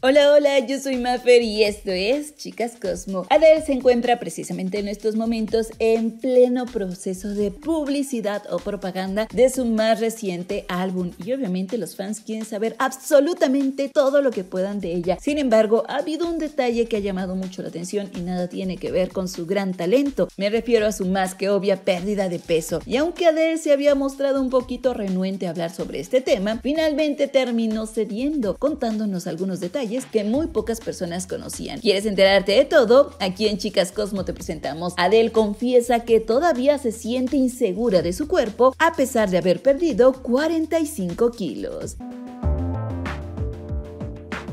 Hola, hola, yo soy Maffer y esto es Chicas Cosmo. Adele se encuentra precisamente en estos momentos en pleno proceso de publicidad o propaganda de su más reciente álbum y obviamente los fans quieren saber absolutamente todo lo que puedan de ella. Sin embargo, ha habido un detalle que ha llamado mucho la atención y nada tiene que ver con su gran talento. Me refiero a su más que obvia pérdida de peso. Y aunque Adele se había mostrado un poquito renuente a hablar sobre este tema, finalmente terminó cediendo contándonos algunos detalles que muy pocas personas conocían. ¿Quieres enterarte de todo? Aquí en Chicas Cosmo te presentamos. Adele confiesa que todavía se siente insegura de su cuerpo a pesar de haber perdido 45 kilos.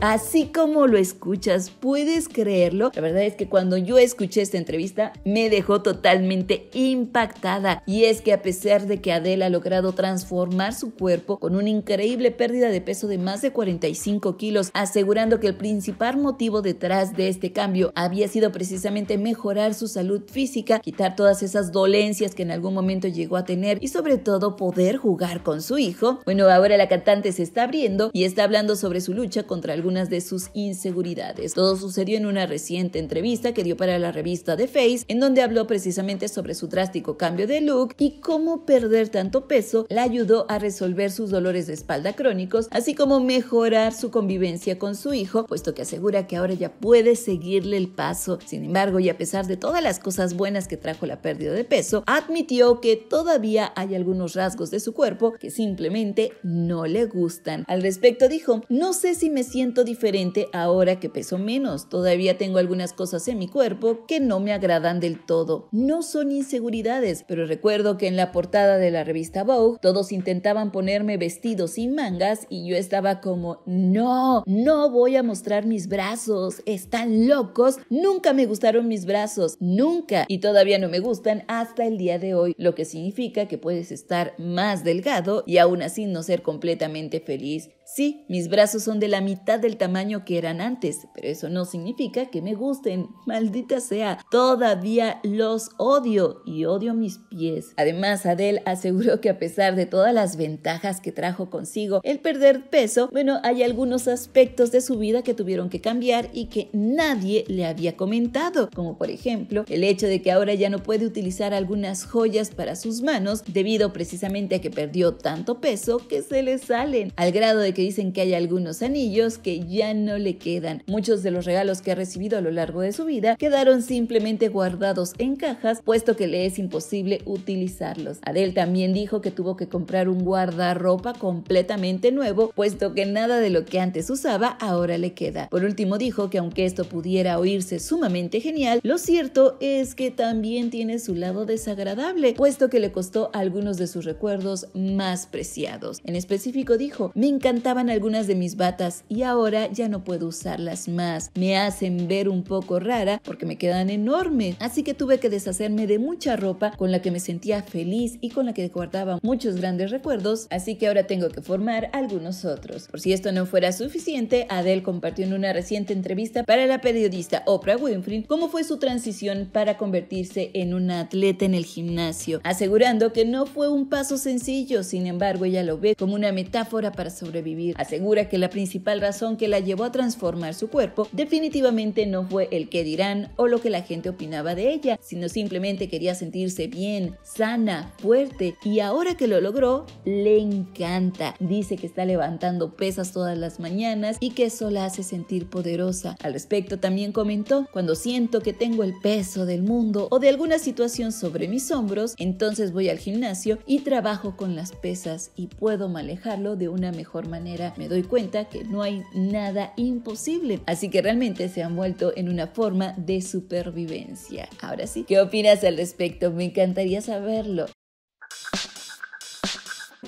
Así como lo escuchas, ¿puedes creerlo? La verdad es que cuando yo escuché esta entrevista me dejó totalmente impactada. Y es que a pesar de que Adele ha logrado transformar su cuerpo con una increíble pérdida de peso de más de 45 kilos, asegurando que el principal motivo detrás de este cambio había sido precisamente mejorar su salud física, quitar todas esas dolencias que en algún momento llegó a tener y sobre todo poder jugar con su hijo. Bueno, ahora la cantante se está abriendo y está hablando sobre su lucha contra el algunas de sus inseguridades. Todo sucedió en una reciente entrevista que dio para la revista The Face, en donde habló precisamente sobre su drástico cambio de look y cómo perder tanto peso la ayudó a resolver sus dolores de espalda crónicos, así como mejorar su convivencia con su hijo, puesto que asegura que ahora ya puede seguirle el paso. Sin embargo, y a pesar de todas las cosas buenas que trajo la pérdida de peso, admitió que todavía hay algunos rasgos de su cuerpo que simplemente no le gustan. Al respecto dijo, no sé si me siento diferente ahora que peso menos. Todavía tengo algunas cosas en mi cuerpo que no me agradan del todo. No son inseguridades, pero recuerdo que en la portada de la revista Vogue todos intentaban ponerme vestidos sin mangas y yo estaba como, no, no voy a mostrar mis brazos, están locos, nunca me gustaron mis brazos, nunca, y todavía no me gustan hasta el día de hoy, lo que significa que puedes estar más delgado y aún así no ser completamente feliz. Sí, mis brazos son de la mitad del tamaño que eran antes, pero eso no significa que me gusten. Maldita sea, todavía los odio y odio mis pies. Además, Adele aseguró que a pesar de todas las ventajas que trajo consigo el perder peso, bueno, hay algunos aspectos de su vida que tuvieron que cambiar y que nadie le había comentado, como por ejemplo el hecho de que ahora ya no puede utilizar algunas joyas para sus manos debido precisamente a que perdió tanto peso que se le salen, al grado de que dicen que hay algunos anillos que ya no le quedan. Muchos de los regalos que ha recibido a lo largo de su vida quedaron simplemente guardados en cajas, puesto que le es imposible utilizarlos. Adele también dijo que tuvo que comprar un guardarropa completamente nuevo, puesto que nada de lo que antes usaba ahora le queda. Por último dijo que aunque esto pudiera oírse sumamente genial, lo cierto es que también tiene su lado desagradable, puesto que le costó algunos de sus recuerdos más preciados. En específico dijo, me encantó algunas de mis batas y ahora ya no puedo usarlas más. Me hacen ver un poco rara porque me quedan enormes, así que tuve que deshacerme de mucha ropa con la que me sentía feliz y con la que guardaba muchos grandes recuerdos, así que ahora tengo que formar algunos otros. Por si esto no fuera suficiente, Adele compartió en una reciente entrevista para la periodista Oprah Winfrey cómo fue su transición para convertirse en una atleta en el gimnasio, asegurando que no fue un paso sencillo, sin embargo ella lo ve como una metáfora para sobrevivir asegura que la principal razón que la llevó a transformar su cuerpo definitivamente no fue el que dirán o lo que la gente opinaba de ella, sino simplemente quería sentirse bien, sana, fuerte y ahora que lo logró, le encanta. Dice que está levantando pesas todas las mañanas y que eso la hace sentir poderosa. Al respecto también comentó, cuando siento que tengo el peso del mundo o de alguna situación sobre mis hombros, entonces voy al gimnasio y trabajo con las pesas y puedo manejarlo de una mejor manera me doy cuenta que no hay nada imposible. Así que realmente se han vuelto en una forma de supervivencia. Ahora sí, ¿qué opinas al respecto? Me encantaría saberlo.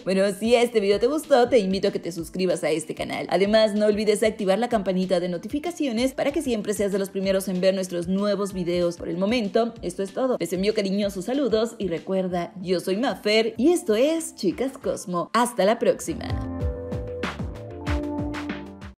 Bueno, si este video te gustó, te invito a que te suscribas a este canal. Además, no olvides activar la campanita de notificaciones para que siempre seas de los primeros en ver nuestros nuevos videos. Por el momento, esto es todo. Les envío cariñosos saludos y recuerda, yo soy Mafer y esto es Chicas Cosmo. Hasta la próxima.